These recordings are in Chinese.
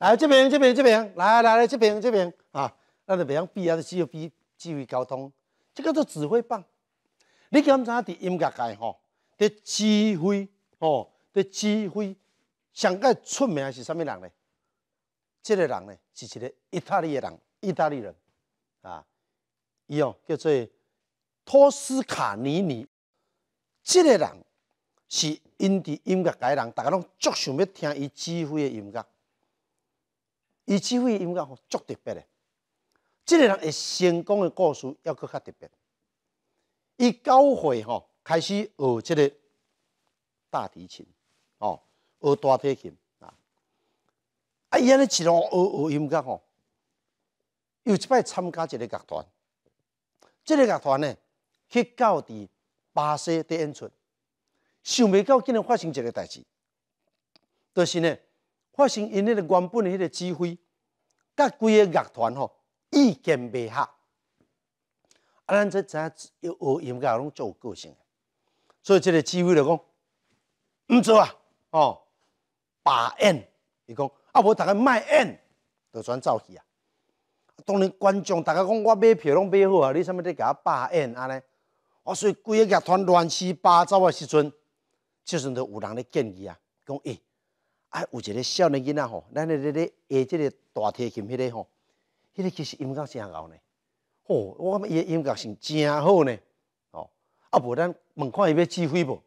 来这边，这边，这边，来来来，这边，这边啊！那个培用避啊，只有避指挥交通，这个叫指挥棒。你知影在音乐界吼，在指挥，吼，在指挥，上界出名是啥物人呢？这个人呢，是一个意大利人，意大利人啊，伊哦叫做托斯卡尼尼。这个人是音伫音乐界的人，大家拢足想要听伊指挥的音乐。伊只会音乐吼，足特别诶，即个人诶，成功诶故事要搁较特别。伊教会吼，开始学即个大提琴，哦，学大提琴啊。啊，伊安尼一路学学音乐吼，又一摆参加一个乐团。即个乐团呢，去到伫巴西伫演出，想未到竟然发生一个代志，就是呢。发生因迄个原本迄个指挥，甲规个乐团吼意见不合，啊，咱只知影学音乐拢有个性，所以即个指挥就讲毋做啊，哦，罢演，伊讲啊，无逐个卖演，就全走去啊。当然观众逐个讲我买票拢买好啊，你啥物事甲我罢演安尼，我所以规个乐团乱七八糟的时阵，即阵就有人咧建议啊，讲诶。啊，有一个少年囡仔吼，咱迄个咧下即个大提琴，迄个吼，迄个其实音乐真好呢。哦，我感觉伊个音乐性真好呢。哦，啊无咱问看伊要指挥无？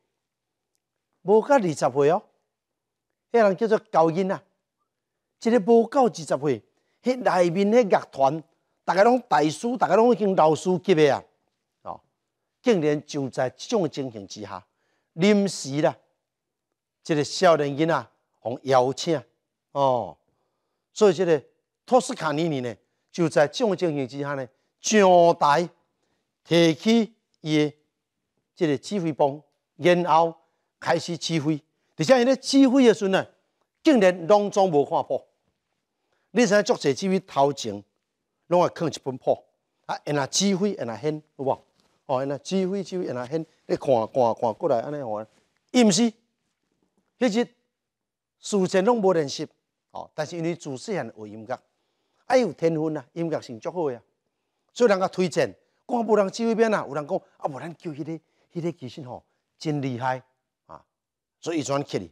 无到二十岁哦。迄人叫做高音啊，一个无到二十岁，迄内面迄乐团，大家拢大师，大家拢已经老师级的啊。哦，竟然就在即种情形之下，临时啦，一个少年囡仔。互邀请，哦，所以这个托斯卡尼尼呢，就在这种情形之下呢，上台提起的即个指挥棒，然后开始指挥。而且在指挥的时呢，竟然拢装无看破。你知影作者指挥头前，拢会放一本破啊！啊，指挥啊，很有不哦，哦，啊，指挥指挥啊，很，你看看看过来，安尼话，伊毋是，迄日事情拢无认识哦，但是因为自细人学音乐，哎有天分啊，音乐性足好呀，所以人家推荐，讲无人指挥名啊，有人讲啊，无人叫迄个迄个其实吼真厉害啊，所以伊专起哩，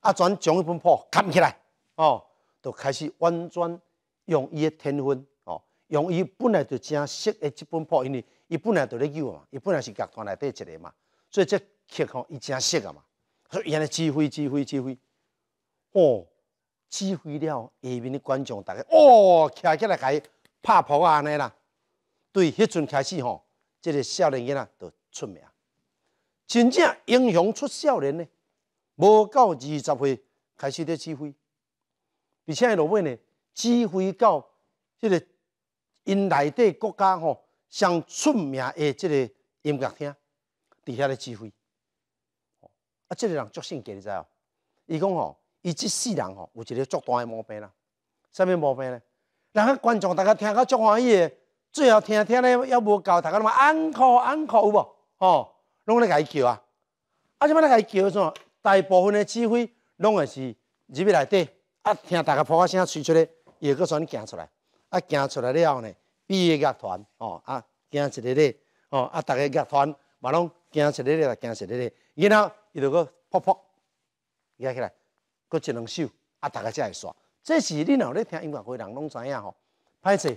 啊专将一本谱砍起来哦，就开始完全用伊的天分哦，用伊本来就正适的即本谱，因为伊本来就咧叫嘛，伊本来是乐团内底一个嘛，所以这曲吼伊正适啊嘛，所以伊安尼指挥。指挥指挥哦，指挥了下面的观众，大家哦，站起来，开始拍谱。啊，安尼啦。对，迄阵开始吼，这个少年伢仔就出名，真正英雄出少年呢。无到二十岁开始咧指挥，而且老妹呢指挥到这个因内地国家吼上出名的这个音乐厅，底下咧指挥。啊，这个人足性格，你在哦，伊讲吼。伊即世人吼有一个足大诶毛病啦，虾米毛病咧？人个观众，大家听到足欢喜诶，最后听听咧要无够，大家嘛安可安可有无？吼，拢咧伊叫啊！啊，即摆咧伊叫？上大部分诶指挥拢会是入去来底，啊，听大家拍啊，声吹出来，伊又个选行出来，啊，行出来了后呢，第诶乐团，吼，啊，行一日咧，哦，啊，逐个乐团嘛拢行一日咧，啊，行一日咧，然后伊就个扑扑，举起来。佫一两首，啊，大家才会煞。这时你若咧听音乐会，人拢知影吼。歹势，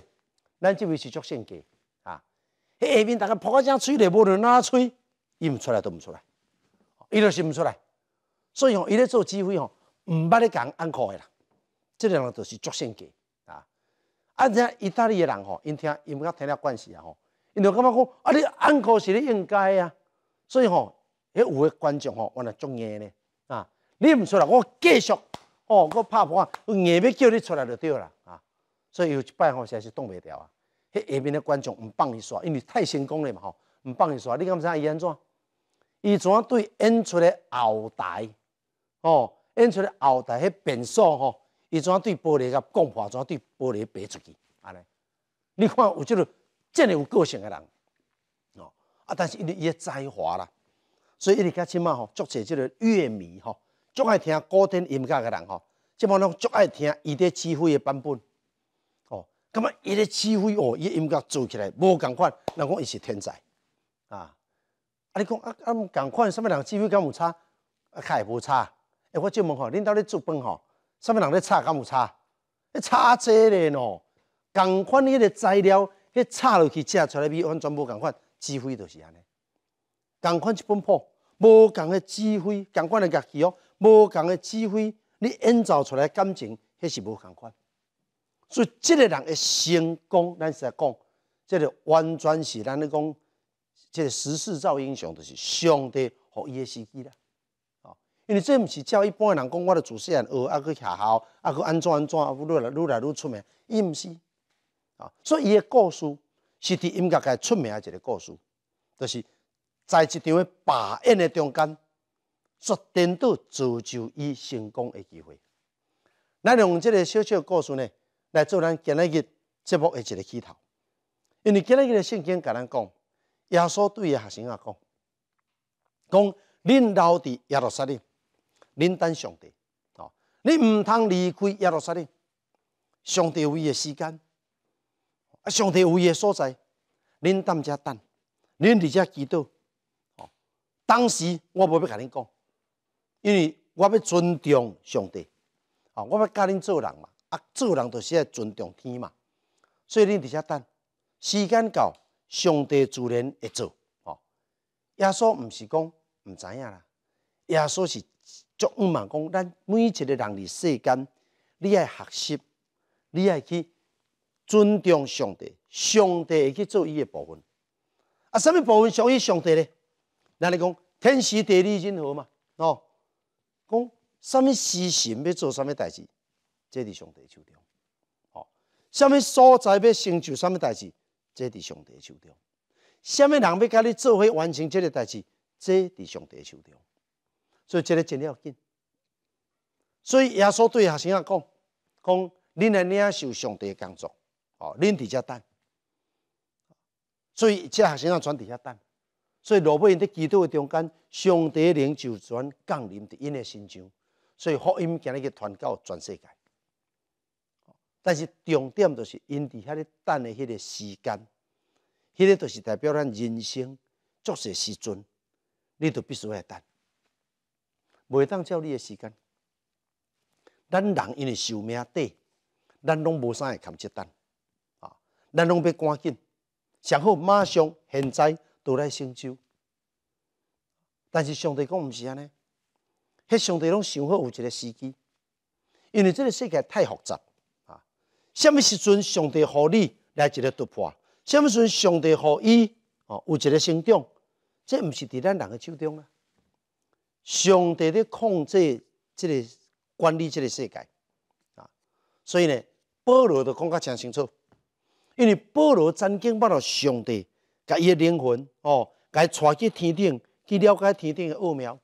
咱即位是作性个啊。迄下面大家扑个正吹咧，无论哪吹，伊毋出来都毋出来，伊就是毋出来。所以吼，伊咧做指挥吼，毋捌咧讲安可诶啦。即两人就是作性个啊。啊，这意大利诶人吼，因听音乐听了惯势啊吼，因就感觉讲啊，你安可是你应该啊。所以吼，迄有诶观众吼，原来中意咧。你唔出来，我继续。哦，我拍怕，硬要叫你出来就对啦啊！所以有一摆吼，实在是挡未调啊。迄下面的观众唔放你耍，因为太成功了嘛吼，唔放你耍。你敢毋知伊安怎？伊怎对演出的后台？哦，演出的后台迄变数吼，伊怎对玻璃甲讲破？怎对玻璃爬出去？安尼？你看有即个真有个性的人，哦啊！但是伊的才华啦，所以伊直讲起满吼，作者即个乐迷吼。足爱听古典音乐嘅人吼，即帮人足爱听伊咧指挥嘅版本，哦，感觉伊咧指挥哦，伊音乐做起来无共款，人讲伊是天才，啊，啊你讲啊啊共款，啥物人指挥敢有差？啊，较会无差。诶，我借问吼，恁兜咧做饭吼，啥物人咧炒敢有差？迄炒菜咧喏，共款迄个材料，迄炒落去食出来味，完全无共款，指挥就是安尼。共款一本谱，无共嘅指挥，共款诶乐器哦。无共嘅机会，你营造出来感情，迄是无共款。所以，即个人嘅成功，咱是在讲，即个完全是咱咧讲，即个时势造英雄，就是上帝互伊嘅时机啦。哦，因为这毋是照一般嘅人讲，我咧自细汉学啊去学校，啊去安怎安怎，愈来愈来愈出名，伊毋是啊。所以伊嘅故事，是伫音乐界出名一个故事，就是在一场嘅罢演嘅中间。决定度造就伊成功诶机会。咱用即个小小故事呢，来做咱今日日节目诶一个起头。因为今日日圣经甲咱讲，耶稣对伊学生阿讲，讲，你留伫耶路撒冷，你等上帝，哦，你毋通离开耶路撒冷。上帝位诶时间，啊，上帝位诶所在，你等遮等，你伫遮祈祷。哦，当时我无要甲恁讲。因为我要尊重上帝，啊，我要教恁做人嘛，啊，做人就是要尊重天嘛，所以恁直接等，时间到，上帝自然会做，哦。耶稣毋是讲毋知影啦，耶稣是毋嘛讲，咱每一个人伫世间，你爱学习，你爱去尊重上帝，上帝会去做伊个部分，啊，什么部分属于上帝呢？那你讲天时地利人和嘛，哦。讲什物私心要做什物代志，这伫上帝手中。哦，什物所在要成就什物代志，这伫上帝手中。什物人要甲你做伙完成即个代志，这伫上帝手中。所以即个真要紧。所以耶稣对学生仔讲，讲恁来领受上帝的工作，哦，恁伫遮等。所以即个学生仔全伫遐等。所以，罗密因在祈祷中间，上帝灵就转降临在因诶身上，所以福音今日去传到全世界。但是重点就是因伫遐咧等诶迄个时间，迄个就是代表咱人生作事时阵，你都必须来等，袂当照你诶时间。咱人因为寿命短，咱拢无啥会扛住等，啊，咱拢要赶紧，上好马上现在。都来成就，但是上帝讲毋是安尼，迄上帝拢想好有一个时机，因为即个世界太复杂啊。什么时阵上帝互你来一个突破？什么时阵上帝互伊哦有一个成长？这毋是伫咱人个手中啊！上帝咧控制即个管理即个世界啊，所以呢，保罗都讲较诚清楚，因为保罗曾经捌了上帝。甲伊个灵魂，哦，甲伊带去天顶去了解天顶个奥妙，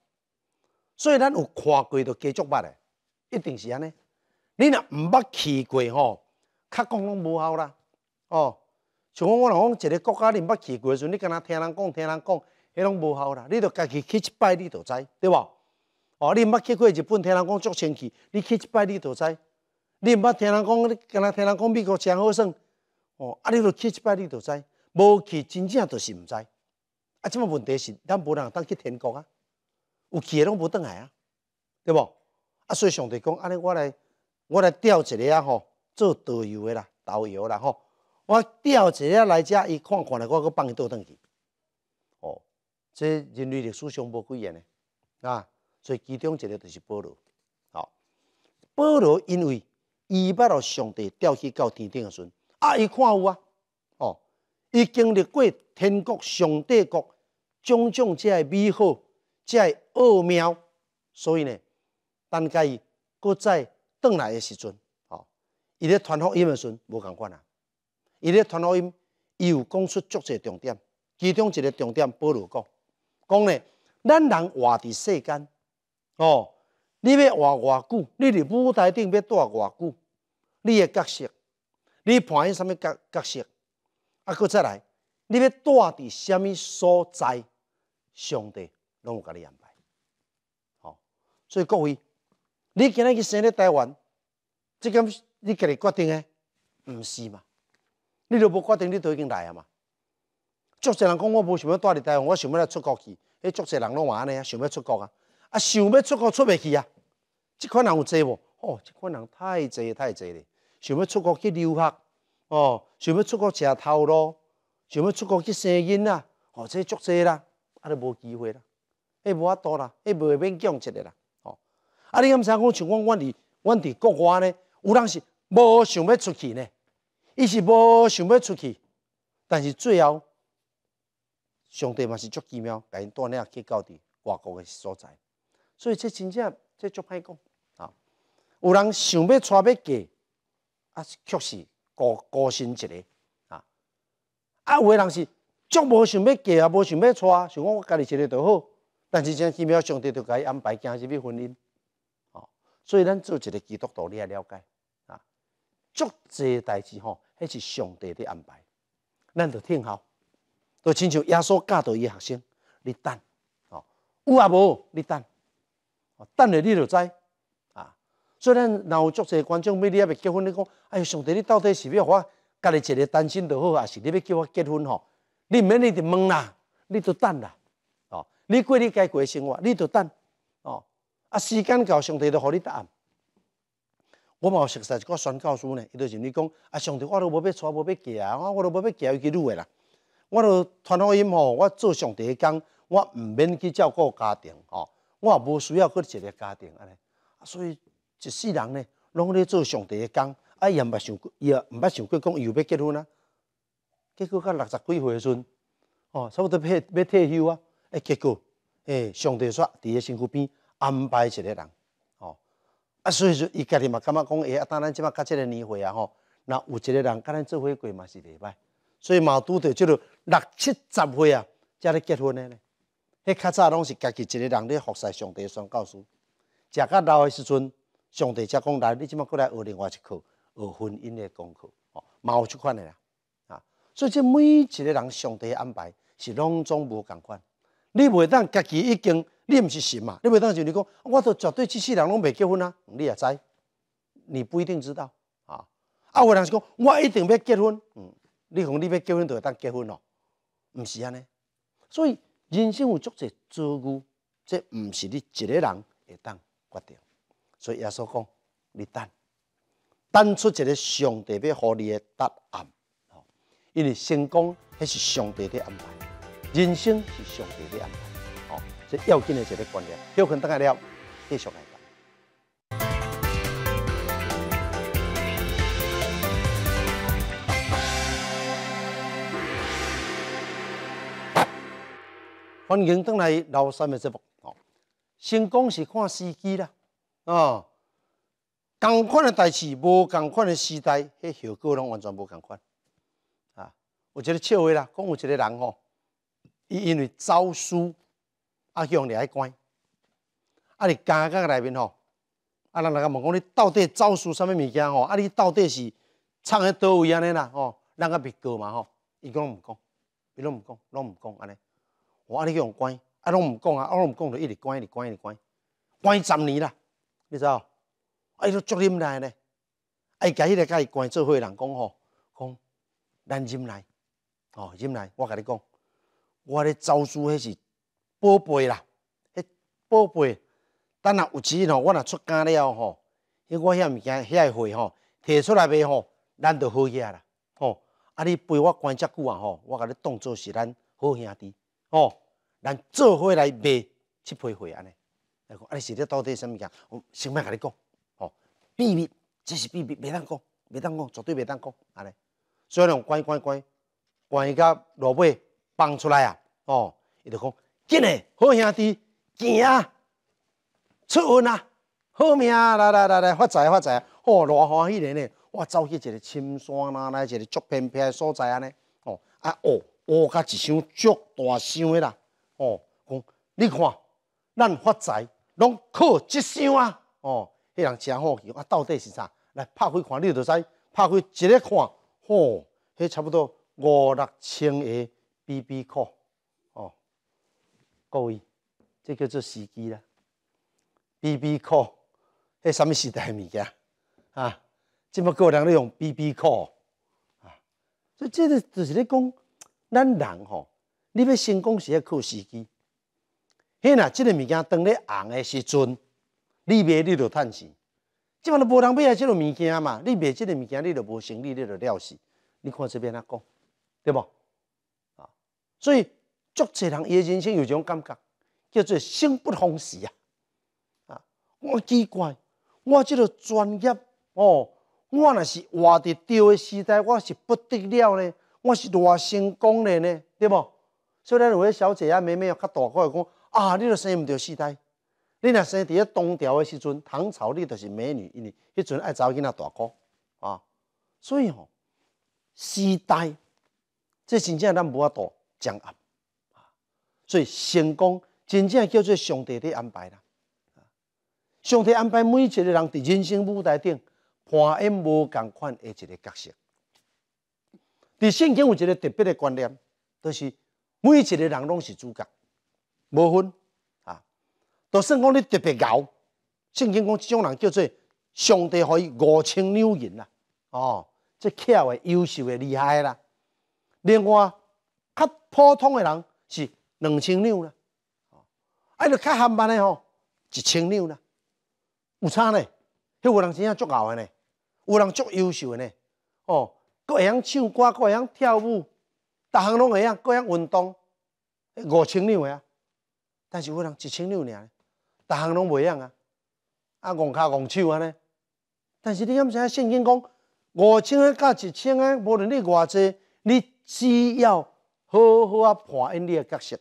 所以咱有看过就继续捌诶，一定是安尼。你若毋捌去过吼，较讲拢无效啦，哦。像阮我若讲，一个国家你毋捌去过诶时，阵，你干若听人讲听人讲，迄拢无效啦。你著家己去一摆，你著知，对无？哦，你毋捌去过日本，听人讲足清气，你去一摆你著知。你毋捌听人讲，你干若听人讲美国诚好耍，哦，啊，你著去一摆你著知。无去真正就是毋知，啊，即么问题是咱无人当去天国啊，有去的拢无倒来啊，对无啊，所以上帝讲，安尼我来，我来吊一个啊吼，做导游的啦，导游啦吼，我吊一个来遮，伊看看咧，我佫放伊倒登去。哦，这人类历史上无几个呢，啊，所以其中一个就是保罗，好，保罗因为伊捌落上帝吊去到天顶的时，阵，啊，伊看有啊。已经历过天国、上帝国种种，即系美好，即系奥妙。所以呢，当伊搁再倒来的时阵，哦，伊咧传福音的时，无共款啊！伊咧传福音，有讲出足侪重点，其中一个重点，保罗讲，讲呢，咱人活伫世间，哦，你要活偌久，你伫舞台顶要待偌久，你的角色，你扮演什么角角色？啊，佫再来，你要住伫虾米所在，上帝拢有甲你安排。吼，所以各位，你今日去生日台湾，即个你家己决定诶，毋是嘛？你都无决定，你都已经来啊嘛？足侪人讲，我无想要住伫台湾，我想要来出国去。诶，足侪人拢话安尼啊，想要出国啊，啊，想要出国出未去啊？即款人有济无？哦，即款人太济太济咧，想要出国去留学。哦，想要出国吃头路，想要出国去生囡啦，哦，这足多啦，啊，都无机会啦，迄无法度啦，迄未勉强一个啦。哦，啊，你知影？讲，像我，我伫阮伫国外咧，有人是无想要出去呢，伊是无想要出去，但是最后，上帝嘛是足奇妙，把因锻炼去到伫外国嘅所在，所以这真正，这足歹讲啊，有人想要娶要嫁，啊，确实。高高兴一个啊！啊，有个人是足无想要嫁啊，无想要娶啊，想讲我家己一个就好。但是像今秒上帝就伊安排，今什么婚姻？哦，所以咱做一个基督徒，你也了解啊。足济代志吼，迄是上帝的安排，咱就听候，就亲像耶稣教导伊学生，你等哦，有啊无，你等哦，等诶你就知。所以，咱若有足侪观众，每日未结婚，你讲，哎呦，上帝，你到底是要我家己一个单身就好，还是你要叫我结婚吼？你免一直问啦，你就等啦，哦，你过你该过生活，你就等，哦，啊，时间到，上帝就互你答案。我嘛有熟悉一个宣教书呢，伊就是你讲，啊，上帝，我都无要娶，无要嫁，我我都无要嫁伊去女诶啦，我做上帝讲，我毋免去照顾家庭，哦，我无需要去一个家庭安尼，所以。一世人呢，拢咧做上帝诶工，啊伊也毋捌想，过，伊也毋捌想过讲有要结婚啊。结果到六十几岁诶阵，哦，差不多要要退休啊。诶，结果，诶上帝煞伫个身躯边安排一个人，哦，啊，所以说伊家己嘛感觉讲，哎，啊，当咱即马到即个年岁啊吼，那有一个人甲咱做伙过嘛是袂歹。所以嘛拄着即个六七十岁啊，才咧结婚诶呢。迄较早拢是家己一个人咧服侍上帝，上教告食较老诶时阵。上帝才讲来，你即马过来学另外一课，学婚姻的功课哦，有即款的啦啊！所以这每一个人，上帝安排是拢总无共款。你袂当家己已经，你毋是神嘛？你袂当就你讲，我都绝对即世人拢袂结婚啊！你也知，你不一定知道啊！啊，有人是讲，我一定要结婚，嗯，你讲你要结婚，就当结婚咯，毋是安尼，所以人生有足济遭遇，这毋是你一个人会当决定。所以耶稣讲，你等，等出一个上帝要给你的答案，因为成功那是上帝的安排，人生是上帝的安排，哦，这要紧的一个观念。休困等下了，继续来。欢迎登来老三的节目，哦，成功是看时机啦。哦，同款的代志，无同款的时代，迄效果拢完全无同款。啊，有即个笑话啦！讲有一个人吼，伊因为走私，啊，去互掠去关，啊，你家家内面吼，啊，人人甲问讲你到底走私啥物物件吼，啊，你到底是创喺倒位安尼啦？吼，人家别告嘛吼，伊讲毋讲，伊拢毋讲，拢毋讲安尼。我你你互关，啊，拢毋讲啊，啊，拢毋讲就一直关，一直关，一直关，关十年啦。为知道？哎，都足忍来咧！哎，今迄个跟伊关做伙人讲吼，讲咱忍耐，哦，忍耐。我甲你讲，我咧招书迄是宝贝啦，迄宝贝！等若有钱吼，我若出家了吼，迄我遐物件遐个货吼，摕出来卖吼，咱就好起来吼、哦，啊，你陪我管遮久啊？吼，我甲你当做是咱好兄弟，哦，咱做伙来卖七批货安尼。你是咧到底啥物件？我先卖甲你讲，吼，秘密，这是秘密，未当讲，未当讲，绝对未当讲，安尼。所以讲，关关关，关伊甲老妹放出来啊，哦，伊就讲，今日好兄弟，行啊，出运啊，好命啊，来来来来发财发财，哦，偌欢喜咧呢，哇，走去一个深山呐，来一个足偏僻诶所在安尼，哦，啊哦哦，甲一箱足大箱的啦，哦，讲，你看，咱发财。靠智商啊！哦，迄人真好奇啊，到底是啥？来拍开看，你就知。拍开一个看，吼，迄差不多五六千个 B B 块哦。各位，这叫做时机啦。B B 块，迄什么时代物件啊？这么多人咧用 B B 块啊？所以这个就是咧讲，咱人吼，你要成功是要靠时机。迄若即个物件当咧红诶时阵，你卖你就趁钱。即爿都无人买啊！即个物件嘛，你卖即个物件，你就无生意，你就了死。你看这边阿讲，对无啊，所以足侪人伊诶人生有种感觉，叫做生不逢时啊！啊，我奇怪，我即个专业哦，我若是活伫对诶时代，我是不得了呢，我是偌成功咧呢，对无？所以咱有遐小姐啊、妹妹啊，较大个讲。啊！你著生毋到四代，你若生伫咧东朝诶时阵，唐朝你就是美女，因为迄阵爱查某囡仔大个啊。所以吼，四代这真正咱无法度掌握。所以成功真正叫做上帝伫安排啦。上帝安排每一个人伫人生舞台顶扮演无共款诶一个角色。伫圣经有一个特别诶观念，就是每一个人拢是主角。无分啊！就算讲你特别牛，甚经讲即种人叫做上帝伊五千牛人啦，哦，即巧诶，优秀诶，厉害啦！另外，较普通诶人是两千牛啦，哦，啊，你较航班诶吼，一千牛啦，有差呢。有人真正足牛诶呢，有人足优秀诶呢，哦，佫会晓唱歌，佫会晓跳舞，逐项拢会晓，会晓运动，五千牛诶啊！但是，我人一千六年，逐项拢不一样啊！啊，憨脚憨手安尼。但是，你知影圣经讲五千个加一千个，无论你偌济，你只要好好啊扮演你诶角色，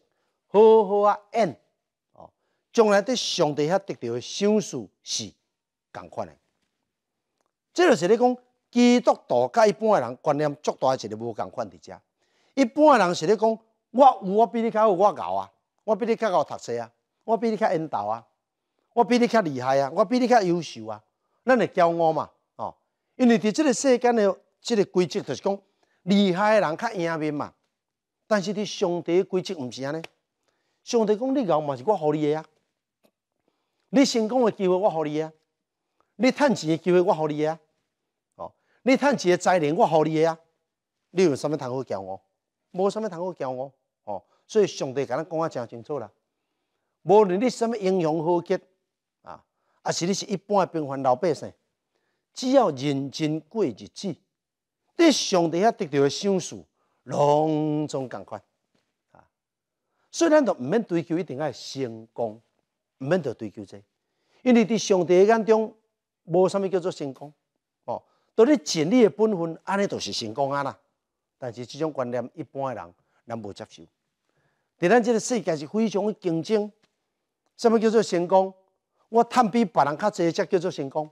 好好啊演哦，将来伫上帝遐得到诶赏赐是共款诶。即著是咧讲，基督徒甲一般诶人观念足大一个无共款伫遮。一般诶人是咧讲，我有我比你较好，我熬啊。我比你较贤读册啊！我比你较缘投啊！我比你较厉害啊！我比你较优秀啊！咱会骄傲嘛，哦，因为伫即个世间呢，即个规则就是讲厉害人较赢面嘛。但是伫上帝规则毋是安尼，上帝讲你贤嘛是我互你啊！你成功的机会我互你啊！你趁钱的机会我互你啊！哦，你趁钱的财能我互你啊！你有啥物通好骄傲？无啥物通好骄傲？所以，上帝甲咱讲啊，真清楚啦。无论你什么英雄豪杰啊，抑是你是一般平凡老百姓，只要认真过日子，你上帝遐得到的赏赐，隆重感快啊。虽然都毋免追求一定爱成功，毋免着追求这，因为伫上帝眼中，无啥物叫做成功。哦，到你尽你的本分，安尼就是成功啊啦。但是，这种观念一般的人咱无接受。在咱这个世界是非常的竞争，什么叫做成功？我赚比别人较侪，才叫做成功。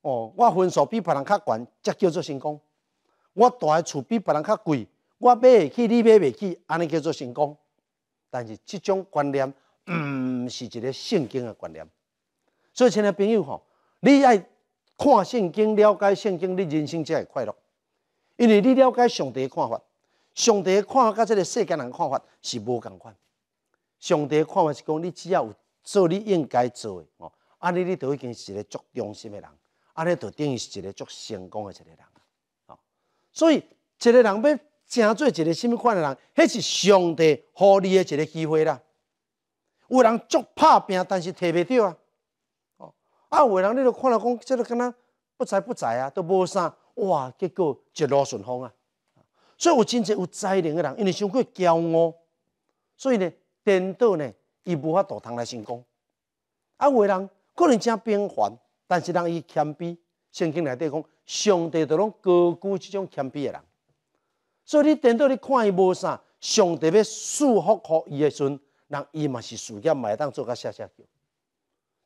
哦，我分数比别人较悬，才叫做成功。我住嘅厝比别人较贵，我买得起，你买不起，安尼叫做成功。但是这种观念不是一个圣经的观念。所以，亲爱朋友吼，你爱看圣经、了解圣经，你人生才会快乐，因为你了解上帝的看法。上帝的看法甲这个世间人看法是无共款。上帝看法是讲，你只要有做你应该做诶，哦，安尼你就已经是一个足忠心诶人，安尼就等于是一个足成功诶一个人。哦，所以一个人要诚做一个甚物款诶人，迄是上帝互你诶一个机会啦。有人足拍拼，但是摕未到啊。哦，啊，有人你著看到讲，即个敢若不才不才啊，都无啥，哇，结果一路顺风啊。所以有真正有才能的人，因为伤过骄傲，所以呢，颠倒呢，伊无法度通来成功。啊，有的人可能加平凡，但是人伊谦卑，圣经内底讲，上帝就拢高估即种谦卑的人。所以你颠倒，你看伊无啥，上帝要祝福乎伊的时，人伊嘛是事业会当做甲下下叫。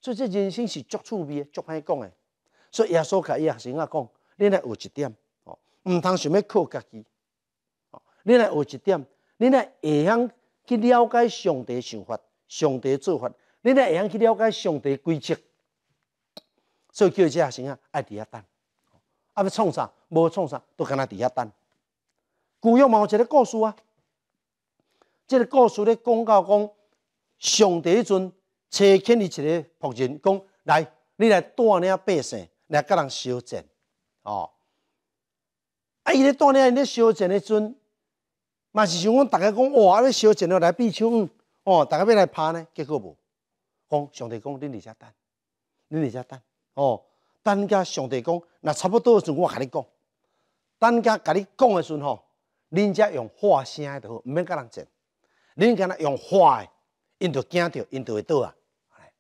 所以这人生是足趣味，足歹讲的。所以耶稣甲伊学生啊讲，你来学一点，毋通想要靠家己。你来学一点，你来会晓去了解上帝想法、上帝做法，你来会晓去了解上帝规则。所以叫一学生么？爱伫遐等，啊要创啥？无创啥，都跟他伫遐等。古有一个故事啊，这个故事咧讲到讲，上帝迄阵派遣一个仆人，讲来，你来带领百姓来甲人修正，哦，啊伊咧带领咧修正咧阵。嘛是想讲，大家讲哇，啊要烧钱了来避手哦，大家要来拍呢，结果无，讲上帝讲恁在遮等，恁在遮等，哦，等甲上帝讲，那差不多的时阵我甲你讲，等甲甲你讲的时阵吼，恁才用话声的就好，毋免甲人争，恁敢若用话的，因就惊着，因就会倒啊，哎，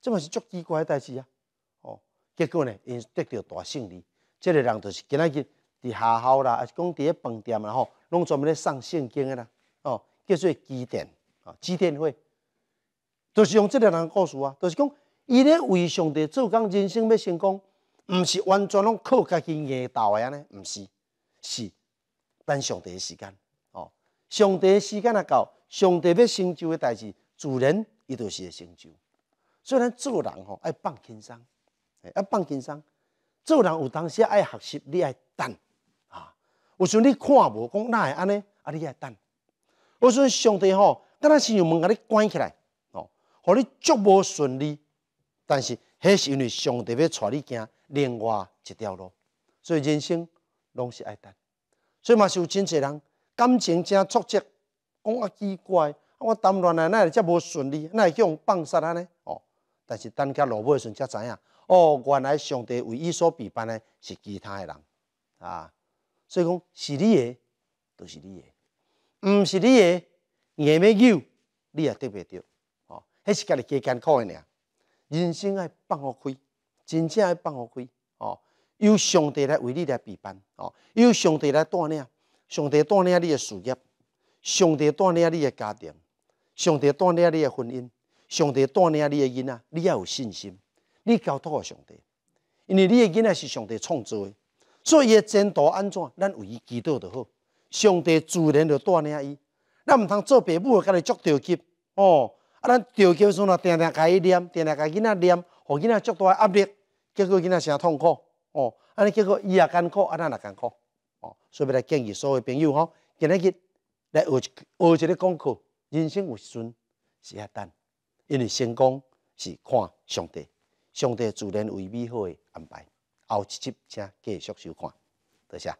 这嘛是足奇怪的代志啊，哦，结果呢，因得到大胜利，这个人就是今仔日伫学校啦，还是讲伫咧饭店啊吼。拢专门咧送圣经诶啦，哦，叫做积点啊，积点会，都是用即个人故事啊，都是讲，伊咧为上帝做工，人生要成功，毋是完全拢靠家己硬斗安尼，毋是，是，等上帝的时间，哦，上帝的时间若到，上帝要成就的代志，自然伊就是会成就。所以咱做人吼爱放轻松，哎，要放轻松，做人有当时爱学习，你爱等。有阵你看无，讲那会安尼，啊，你爱等。有阵上帝吼，敢若是用门甲你关起来，哦，互你足无顺利。但是，迄是因为上帝要带你走另外一条路。所以人生拢是爱等。所以嘛，是有真济人感情正挫折，讲啊奇怪，啊我谈恋爱那会才无顺利，那会去互放杀安呢？哦，但是等甲落尾时阵才知影，哦，原来上帝为伊所陪伴的是其他的人，啊。所以讲，是你的著是你的，毋是你的硬要救，你也得袂到。哦，迄是家己加艰苦的呢。人生爱放互开，真正爱放互开。哦，有上帝来为你来陪伴，哦，有上帝来带领，上帝带领你的事业，上帝带领你的家庭，上帝带领你的婚姻，上帝带领你的囡仔，你要有信心，你交托给上帝，因为你的囡仔是上帝创造的。作业前途安怎？咱为伊指导就好，上帝自然就带领伊。咱毋通做爸母，甲伊足着急哦。啊，咱着急，时阵若定定甲伊念，定定甲囡仔念，互囡仔足大诶压力？结果囡仔成痛苦哦。安尼结果伊也艰苦，啊咱也艰苦哦。所以，要来建议所有朋友吼，今日来学一学一个功课：人生时顺是遐等，因为成功是看上帝，上帝自然为美好诶安排。后一集请继续收看，多谢。